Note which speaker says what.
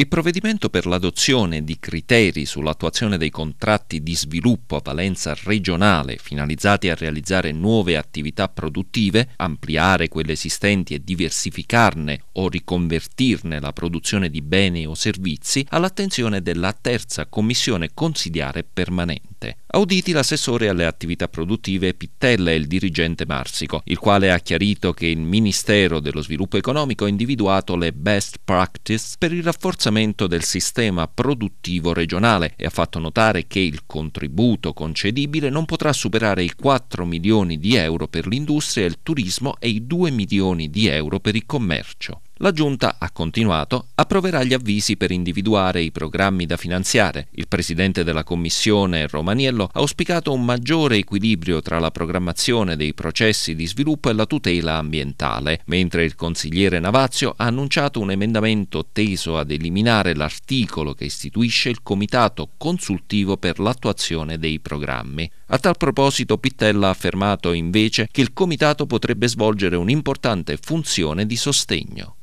Speaker 1: Il provvedimento per l'adozione di criteri sull'attuazione dei contratti di sviluppo a valenza regionale finalizzati a realizzare nuove attività produttive, ampliare quelle esistenti e diversificarne o riconvertirne la produzione di beni o servizi, all'attenzione della terza commissione consigliare permanente. Auditi l'assessore alle attività produttive Pittella e il dirigente Marsico, il quale ha chiarito che il Ministero dello Sviluppo Economico ha individuato le best practice per il rafforzamento rafforzamento del sistema produttivo regionale e ha fatto notare che il contributo concedibile non potrà superare i 4 milioni di euro per l'industria e il turismo e i 2 milioni di euro per il commercio. La Giunta, ha continuato, approverà gli avvisi per individuare i programmi da finanziare. Il presidente della Commissione, Romaniello, ha auspicato un maggiore equilibrio tra la programmazione dei processi di sviluppo e la tutela ambientale, mentre il consigliere Navazio ha annunciato un emendamento teso ad eliminare l'articolo che istituisce il Comitato Consultivo per l'attuazione dei programmi. A tal proposito Pittella ha affermato invece che il Comitato potrebbe svolgere un'importante funzione di sostegno.